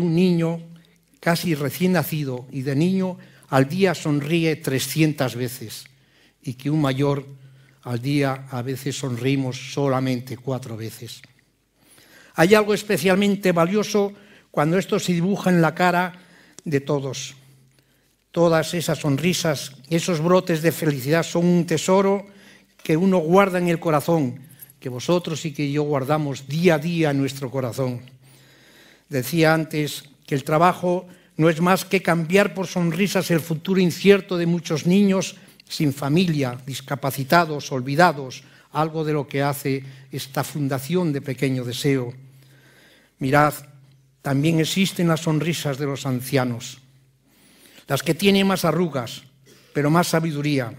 un niño casi recién nacido y de niño al día sonríe 300 veces y que un mayor al día a veces sonrimos solamente cuatro veces. Hay algo especialmente valioso cuando esto se dibuja en la cara de todos. Todas esas sonrisas, esos brotes de felicidad son un tesoro que uno guarda en el corazón, que vosotros y que yo guardamos día a día en nuestro corazón. Decía antes que el trabajo no es más que cambiar por sonrisas el futuro incierto de muchos niños sin familia, discapacitados, olvidados, algo de lo que hace esta fundación de Pequeño Deseo. Mirad, también existen las sonrisas de los ancianos, las que tienen más arrugas, pero más sabiduría.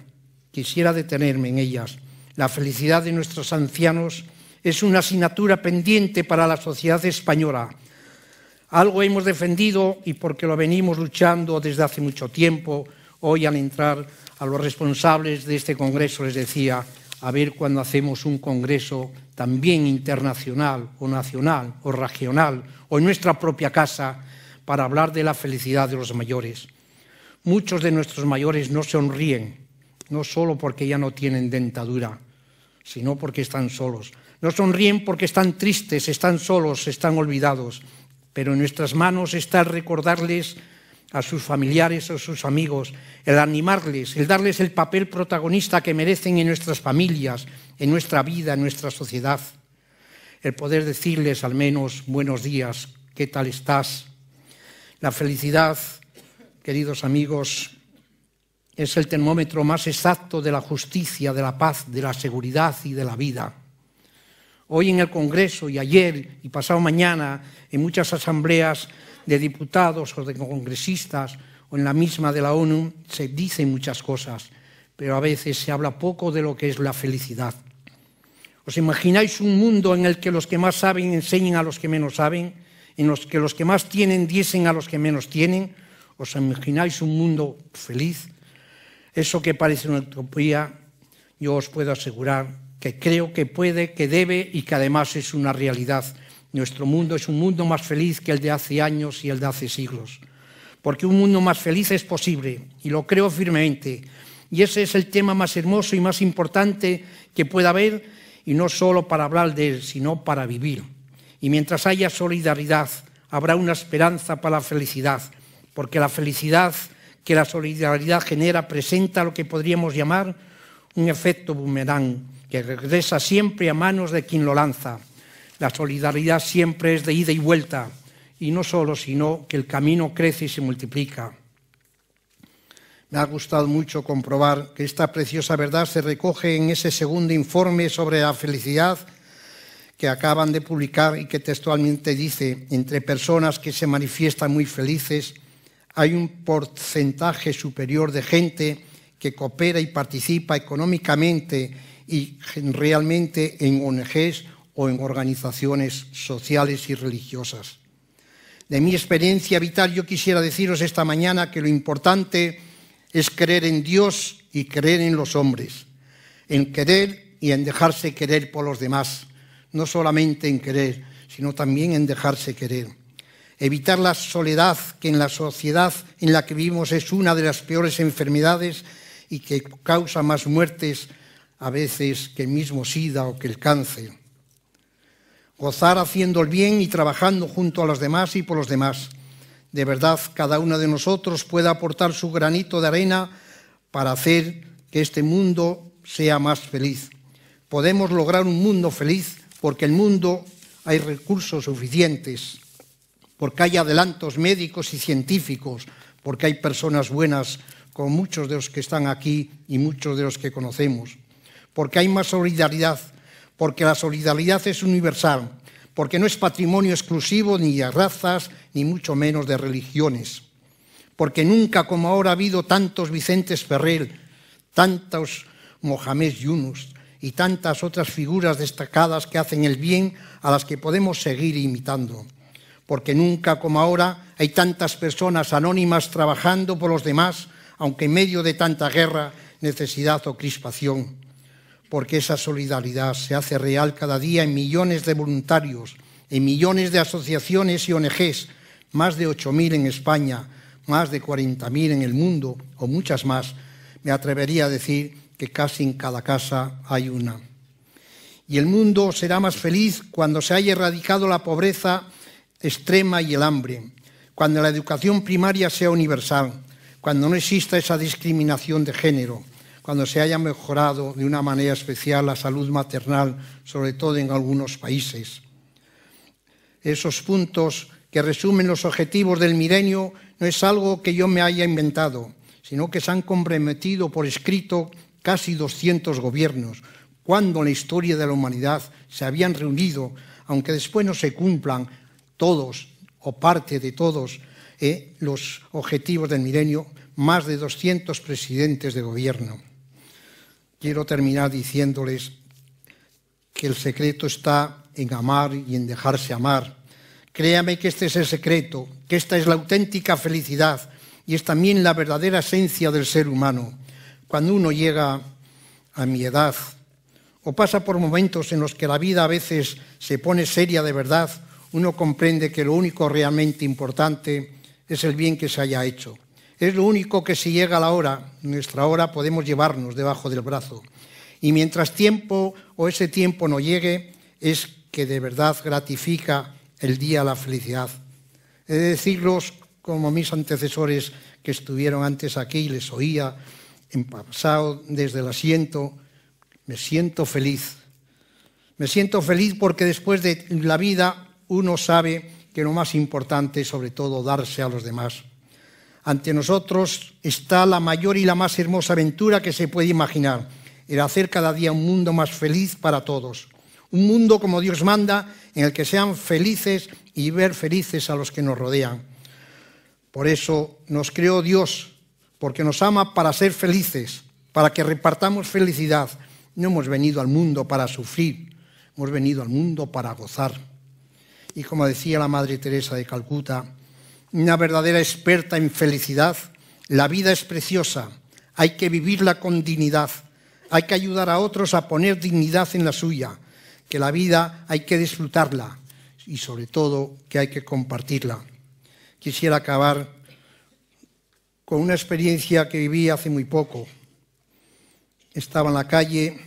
Quisiera detenerme en ellas. La felicidad de nuestros ancianos es una asignatura pendiente para la sociedad española algo hemos defendido y porque lo venimos luchando desde hace mucho tiempo, hoy al entrar a los responsables de este Congreso les decía, a ver cuando hacemos un Congreso también internacional o nacional o regional o en nuestra propia casa para hablar de la felicidad de los mayores. Muchos de nuestros mayores no sonríen, no solo porque ya no tienen dentadura, sino porque están solos. No sonríen porque están tristes, están solos, están olvidados pero en nuestras manos está el recordarles a sus familiares, a sus amigos, el animarles, el darles el papel protagonista que merecen en nuestras familias, en nuestra vida, en nuestra sociedad, el poder decirles al menos buenos días, ¿qué tal estás? La felicidad, queridos amigos, es el termómetro más exacto de la justicia, de la paz, de la seguridad y de la vida hoy en el Congreso y ayer y pasado mañana en muchas asambleas de diputados o de congresistas o en la misma de la ONU, se dicen muchas cosas, pero a veces se habla poco de lo que es la felicidad. ¿Os imagináis un mundo en el que los que más saben enseñen a los que menos saben? ¿En los que los que más tienen diesen a los que menos tienen? ¿Os imagináis un mundo feliz? Eso que parece una utopía, yo os puedo asegurar que creo que puede, que debe y que además es una realidad. Nuestro mundo es un mundo más feliz que el de hace años y el de hace siglos. Porque un mundo más feliz es posible, y lo creo firmemente. Y ese es el tema más hermoso y más importante que pueda haber, y no solo para hablar de él, sino para vivir. Y mientras haya solidaridad, habrá una esperanza para la felicidad, porque la felicidad que la solidaridad genera presenta lo que podríamos llamar un efecto boomerang que regresa siempre a manos de quien lo lanza. La solidaridad siempre es de ida y vuelta, y no solo, sino que el camino crece y se multiplica. Me ha gustado mucho comprobar que esta preciosa verdad se recoge en ese segundo informe sobre la felicidad que acaban de publicar y que textualmente dice, entre personas que se manifiestan muy felices, hay un porcentaje superior de gente que coopera y participa económicamente y realmente en ONGs o en organizaciones sociales y religiosas. De mi experiencia vital yo quisiera deciros esta mañana que lo importante es creer en Dios y creer en los hombres, en querer y en dejarse querer por los demás, no solamente en querer, sino también en dejarse querer. Evitar la soledad que en la sociedad en la que vivimos es una de las peores enfermedades y que causa más muertes a veces que el mismo SIDA o que el cáncer. Gozar haciendo el bien y trabajando junto a los demás y por los demás. De verdad, cada uno de nosotros puede aportar su granito de arena para hacer que este mundo sea más feliz. Podemos lograr un mundo feliz porque el mundo hay recursos suficientes, porque hay adelantos médicos y científicos, porque hay personas buenas como muchos de los que están aquí y muchos de los que conocemos porque hay más solidaridad, porque la solidaridad es universal, porque no es patrimonio exclusivo ni de razas, ni mucho menos de religiones, porque nunca como ahora ha habido tantos Vicentes Ferrer, tantos Mohamed Yunus y tantas otras figuras destacadas que hacen el bien a las que podemos seguir imitando, porque nunca como ahora hay tantas personas anónimas trabajando por los demás, aunque en medio de tanta guerra, necesidad o crispación porque esa solidaridad se hace real cada día en millones de voluntarios, en millones de asociaciones y ONGs, más de 8.000 en España, más de 40.000 en el mundo o muchas más. Me atrevería a decir que casi en cada casa hay una. Y el mundo será más feliz cuando se haya erradicado la pobreza extrema y el hambre, cuando la educación primaria sea universal, cuando no exista esa discriminación de género cuando se haya mejorado de una manera especial la salud maternal, sobre todo en algunos países. Esos puntos que resumen los objetivos del milenio no es algo que yo me haya inventado, sino que se han comprometido por escrito casi 200 gobiernos, cuando en la historia de la humanidad se habían reunido, aunque después no se cumplan todos o parte de todos eh, los objetivos del milenio, más de 200 presidentes de gobierno quiero terminar diciéndoles que el secreto está en amar y en dejarse amar. Créame que este es el secreto, que esta es la auténtica felicidad y es también la verdadera esencia del ser humano. Cuando uno llega a mi edad o pasa por momentos en los que la vida a veces se pone seria de verdad, uno comprende que lo único realmente importante es el bien que se haya hecho es lo único que si llega la hora, nuestra hora, podemos llevarnos debajo del brazo. Y mientras tiempo o ese tiempo no llegue, es que de verdad gratifica el día la felicidad. He de decirlos como mis antecesores que estuvieron antes aquí y les oía en pasado desde el asiento, me siento feliz. Me siento feliz porque después de la vida uno sabe que lo más importante es sobre todo darse a los demás. Ante nosotros está la mayor y la más hermosa aventura que se puede imaginar, el hacer cada día un mundo más feliz para todos. Un mundo como Dios manda, en el que sean felices y ver felices a los que nos rodean. Por eso nos creó Dios, porque nos ama para ser felices, para que repartamos felicidad. No hemos venido al mundo para sufrir, hemos venido al mundo para gozar. Y como decía la Madre Teresa de Calcuta, una verdadera experta en felicidad. La vida es preciosa, hay que vivirla con dignidad, hay que ayudar a otros a poner dignidad en la suya, que la vida hay que disfrutarla y sobre todo que hay que compartirla. Quisiera acabar con una experiencia que viví hace muy poco. Estaba en la calle,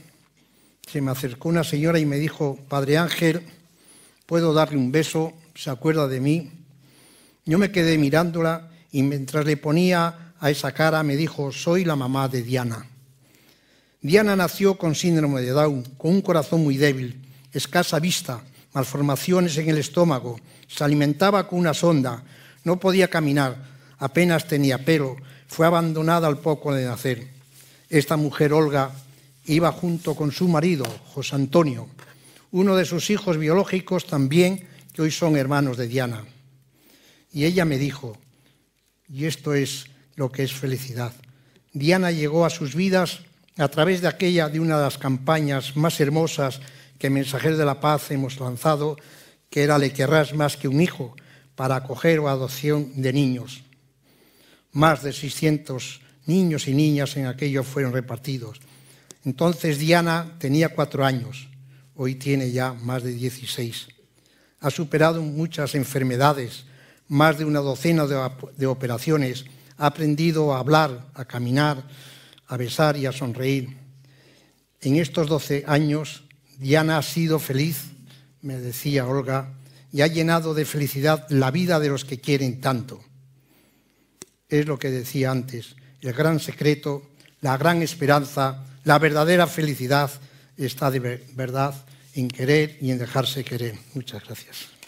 se me acercó una señora y me dijo, Padre Ángel, ¿puedo darle un beso? ¿Se acuerda de mí? Yo me quedé mirándola y mientras le ponía a esa cara me dijo, soy la mamá de Diana. Diana nació con síndrome de Down, con un corazón muy débil, escasa vista, malformaciones en el estómago, se alimentaba con una sonda, no podía caminar, apenas tenía pelo, fue abandonada al poco de nacer. Esta mujer, Olga, iba junto con su marido, José Antonio, uno de sus hijos biológicos también, que hoy son hermanos de Diana. Y ella me dijo, y esto es lo que es felicidad, Diana llegó a sus vidas a través de aquella de una de las campañas más hermosas que Mensajeros de la Paz hemos lanzado, que era Le querrás más que un hijo, para acoger o adopción de niños. Más de 600 niños y niñas en aquello fueron repartidos. Entonces Diana tenía cuatro años, hoy tiene ya más de 16. Ha superado muchas enfermedades, más de una docena de, operaciones, ha aprendido a hablar, a caminar, a besar y a sonreír. En estos 12 años, Diana ha sido feliz, me decía Olga, y ha llenado de felicidad la vida de los que quieren tanto. Es lo que decía antes, el gran secreto, la gran esperanza, la verdadera felicidad está de verdad en querer y en dejarse querer. Muchas gracias.